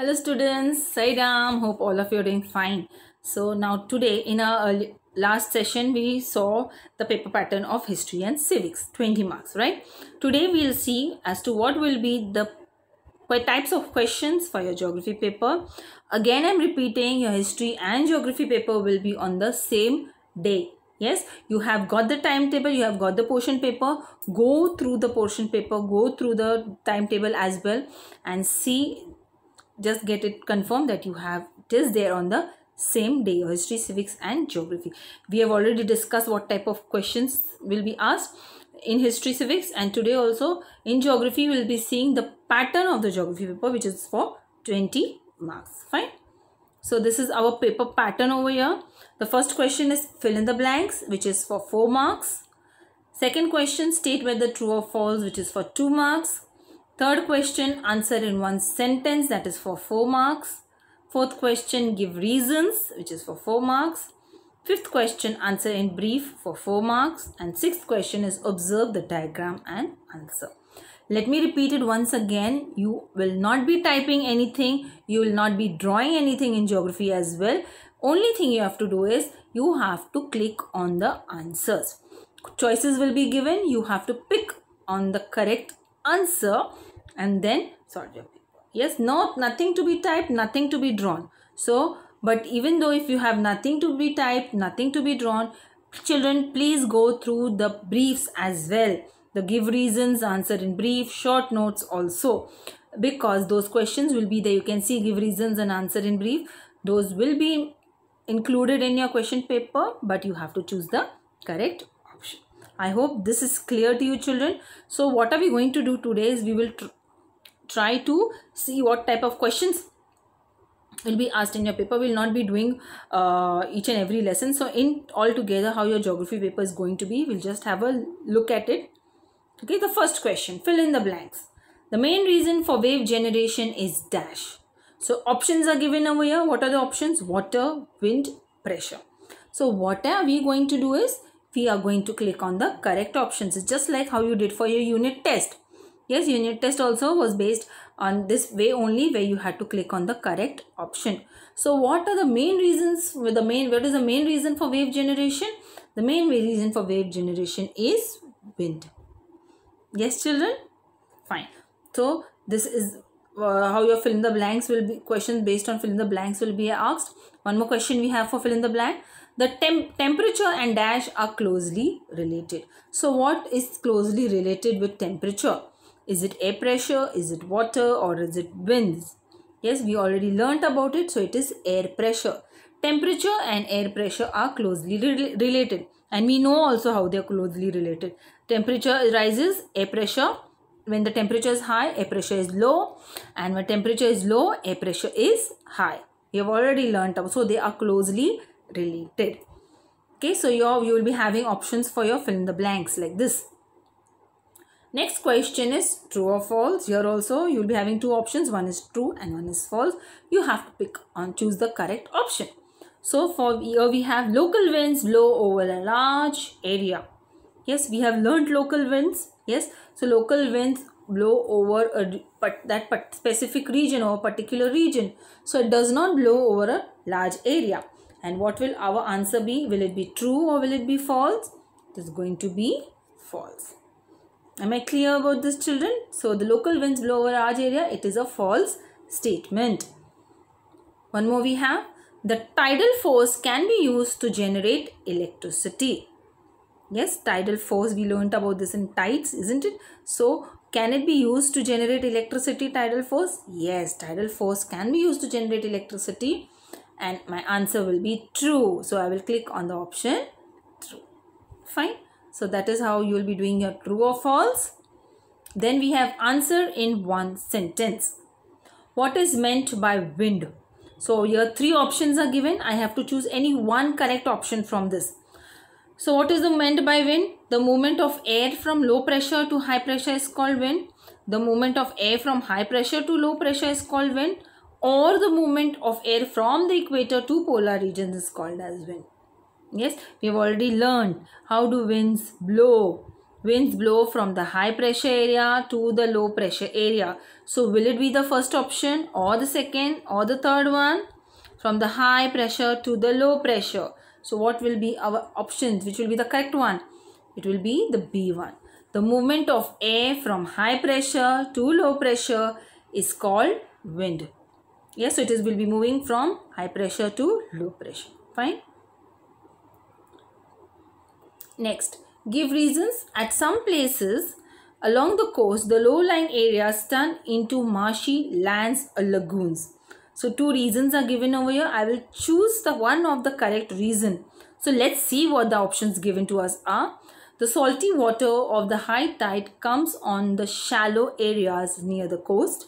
hello students saidam hope all of you are doing fine so now today in our early, last session we saw the paper pattern of history and civics 20 marks right today we'll see as to what will be the types of questions for your geography paper again i'm repeating your history and geography paper will be on the same day yes you have got the timetable you have got the portion paper go through the portion paper go through the timetable as well and see just get it confirmed that you have it is there on the same day history civics and geography we have already discussed what type of questions will be asked in history civics and today also in geography we'll be seeing the pattern of the geography paper which is for 20 marks fine so this is our paper pattern over here the first question is fill in the blanks which is for 4 marks second question state whether true or false which is for 2 marks Third question, answer in one sentence that is for 4 marks. Fourth question, give reasons which is for 4 marks. Fifth question, answer in brief for 4 marks. And sixth question is observe the diagram and answer. Let me repeat it once again. You will not be typing anything. You will not be drawing anything in geography as well. Only thing you have to do is you have to click on the answers. Choices will be given. You have to pick on the correct answer and then sorry, Yes, no, nothing to be typed, nothing to be drawn. So, but even though if you have nothing to be typed, nothing to be drawn, children, please go through the briefs as well. The give reasons, answer in brief, short notes also. Because those questions will be there. You can see give reasons and answer in brief. Those will be included in your question paper, but you have to choose the correct option. I hope this is clear to you children. So what are we going to do today is we will try to see what type of questions will be asked in your paper we will not be doing uh, each and every lesson so in all together how your geography paper is going to be we'll just have a look at it okay the first question fill in the blanks the main reason for wave generation is dash so options are given over here what are the options water wind pressure so what are we going to do is we are going to click on the correct options it's just like how you did for your unit test yes unit test also was based on this way only where you had to click on the correct option so what are the main reasons with the main what is the main reason for wave generation the main reason for wave generation is wind yes children fine so this is uh, how your fill in the blanks will be question based on fill in the blanks will be asked one more question we have for fill in the blank the temp temperature and dash are closely related so what is closely related with temperature is it air pressure? Is it water? Or is it winds? Yes, we already learnt about it. So it is air pressure. Temperature and air pressure are closely re related. And we know also how they are closely related. Temperature rises, air pressure. When the temperature is high, air pressure is low. And when temperature is low, air pressure is high. We have already learnt about. So they are closely related. Okay, so you you will be having options for your fill in the blanks like this. Next question is true or false. Here also you will be having two options. One is true and one is false. You have to pick and choose the correct option. So for here we have local winds blow over a large area. Yes, we have learnt local winds. Yes, so local winds blow over a, but that specific region or particular region. So it does not blow over a large area. And what will our answer be? Will it be true or will it be false? It is going to be false. Am I clear about this children? So the local winds blow over our area. It is a false statement. One more we have. The tidal force can be used to generate electricity. Yes, tidal force we learnt about this in tides, isn't it? So can it be used to generate electricity tidal force? Yes, tidal force can be used to generate electricity and my answer will be true. So I will click on the option true. Fine. So that is how you will be doing your true or false. Then we have answer in one sentence. What is meant by wind? So here three options are given. I have to choose any one correct option from this. So what is the meant by wind? The movement of air from low pressure to high pressure is called wind. The movement of air from high pressure to low pressure is called wind. Or the movement of air from the equator to polar regions is called as wind yes we have already learned how do winds blow winds blow from the high pressure area to the low pressure area so will it be the first option or the second or the third one from the high pressure to the low pressure so what will be our options which will be the correct one it will be the b one the movement of air from high pressure to low pressure is called wind yes so it is will be moving from high pressure to low pressure fine Next, give reasons. At some places along the coast, the low-lying areas turn into marshy lands or lagoons. So two reasons are given over here. I will choose the one of the correct reason. So let's see what the options given to us are. The salty water of the high tide comes on the shallow areas near the coast.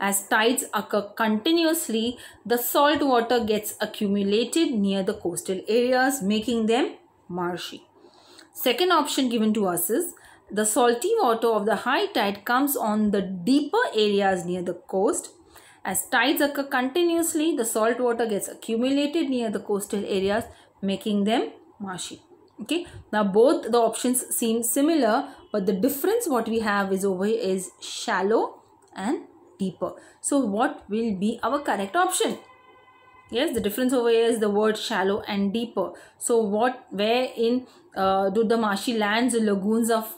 As tides occur continuously, the salt water gets accumulated near the coastal areas, making them marshy. Second option given to us is the salty water of the high tide comes on the deeper areas near the coast. As tides occur continuously, the salt water gets accumulated near the coastal areas, making them marshy. Okay, now both the options seem similar, but the difference what we have is over here is shallow and deeper. So, what will be our correct option? yes the difference over here is the word shallow and deeper so what where in uh, do the marshy lands lagoons of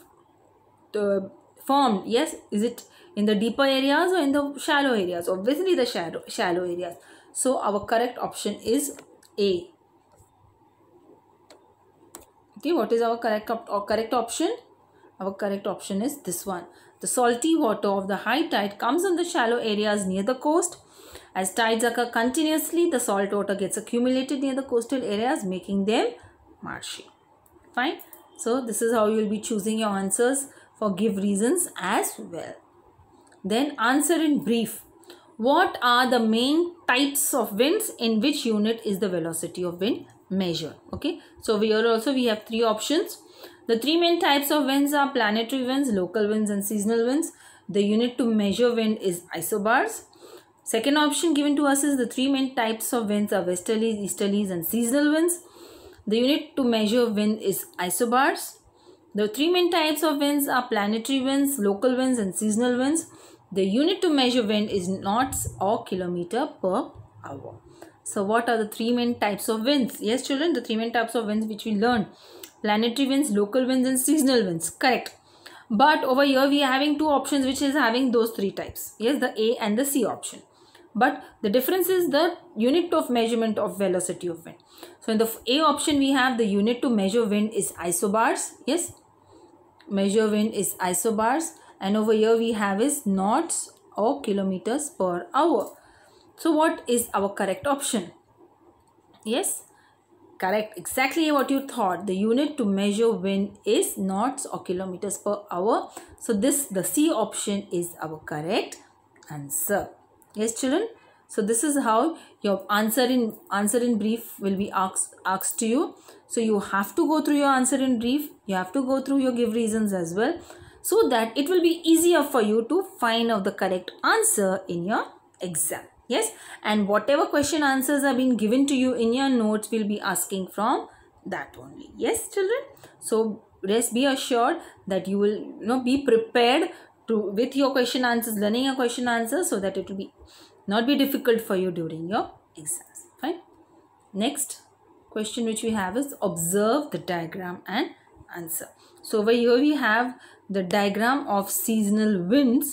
uh, formed yes is it in the deeper areas or in the shallow areas obviously the shallow shallow areas so our correct option is a okay what is our correct op or correct option our correct option is this one the salty water of the high tide comes in the shallow areas near the coast as tides occur continuously, the salt water gets accumulated near the coastal areas, making them marshy. Fine. So this is how you will be choosing your answers for give reasons as well. Then answer in brief. What are the main types of winds in which unit is the velocity of wind measured? Okay. So here also we have three options. The three main types of winds are planetary winds, local winds and seasonal winds. The unit to measure wind is isobars. Second option given to us is the three main types of winds are westerlies, easterlies and seasonal winds. The unit to measure wind is isobars. The three main types of winds are planetary winds, local winds and seasonal winds. The unit to measure wind is knots or kilometer per hour. So what are the three main types of winds? Yes children, the three main types of winds which we learned. Planetary winds, local winds and seasonal winds. Correct. But over here we are having two options which is having those three types. Yes, the A and the C option but the difference is the unit of measurement of velocity of wind. So in the A option we have the unit to measure wind is isobars. Yes, measure wind is isobars and over here we have is knots or kilometers per hour. So what is our correct option? Yes, correct. Exactly what you thought. The unit to measure wind is knots or kilometers per hour. So this the C option is our correct answer yes children so this is how your answer in answer in brief will be asked asked to you so you have to go through your answer in brief you have to go through your give reasons as well so that it will be easier for you to find out the correct answer in your exam yes and whatever question answers have been given to you in your notes will be asking from that only yes children so rest be assured that you will you know be prepared to with your question answers learning a question answer so that it will be not be difficult for you during your exams fine next question which we have is observe the diagram and answer so over here we have the diagram of seasonal winds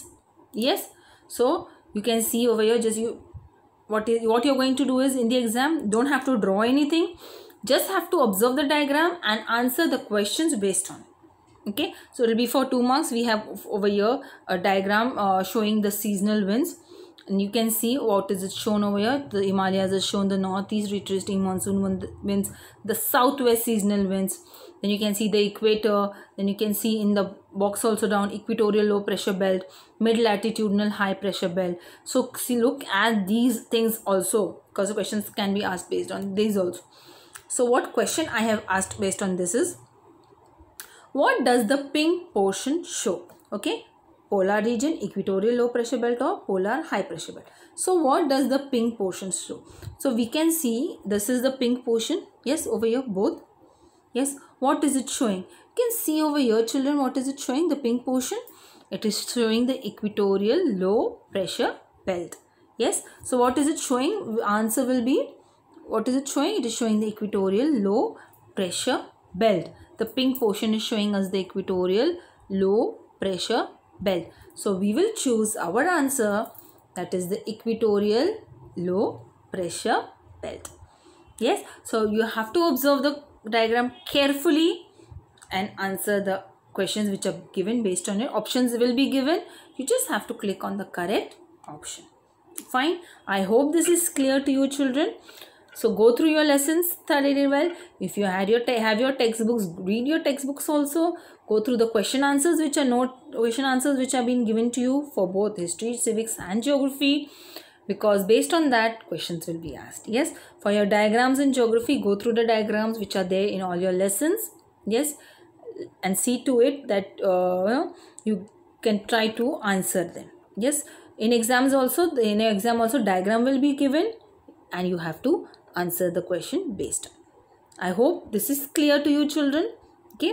yes so you can see over here just you what is what you're going to do is in the exam don't have to draw anything just have to observe the diagram and answer the questions based on it okay so it will be for two months. we have over here a diagram uh, showing the seasonal winds and you can see what is it shown over here the himalayas is shown the northeast retreating monsoon winds the southwest seasonal winds then you can see the equator then you can see in the box also down equatorial low pressure belt mid latitudinal high pressure belt so see look at these things also because questions can be asked based on these also so what question i have asked based on this is what does the pink portion show? Okay, polar region, equatorial low pressure belt or polar high pressure belt. So what does the pink portion show? So we can see this is the pink portion. Yes, over here both. Yes, what is it showing? You can see over here children what is it showing? The pink portion. It is showing the equatorial low pressure belt. Yes, so what is it showing? Answer will be, what is it showing? It is showing the equatorial low pressure belt. The pink portion is showing us the equatorial low pressure belt. So we will choose our answer that is the equatorial low pressure belt. Yes, so you have to observe the diagram carefully and answer the questions which are given based on your options will be given. You just have to click on the correct option. Fine. I hope this is clear to you children. So go through your lessons, thoroughly well. If you have your have your textbooks, read your textbooks also. Go through the question answers which are not question answers which have been given to you for both history, civics, and geography because based on that questions will be asked yes for your diagrams in geography go through the diagrams which are there in all your lessons yes and see to it that uh, you can try to answer them yes in exams also in your exam also diagram will be given and you have to answer the question based on i hope this is clear to you children okay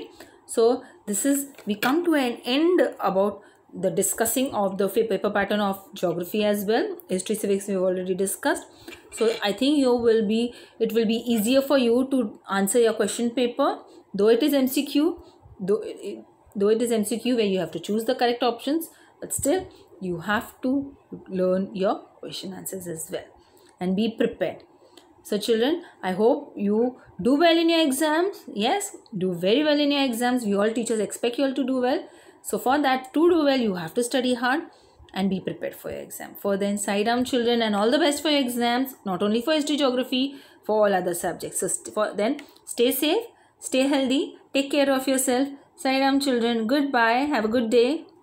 so this is we come to an end about the discussing of the paper pattern of geography as well history civics we've already discussed so i think you will be it will be easier for you to answer your question paper though it is mcq though though it is mcq where you have to choose the correct options but still you have to learn your question answers as well and be prepared so children, I hope you do well in your exams. Yes, do very well in your exams. We all teachers expect you all to do well. So for that to do well, you have to study hard and be prepared for your exam. For the inside arm children and all the best for your exams, not only for history, geography, for all other subjects. So for then stay safe, stay healthy, take care of yourself. Sairam children, goodbye. Have a good day.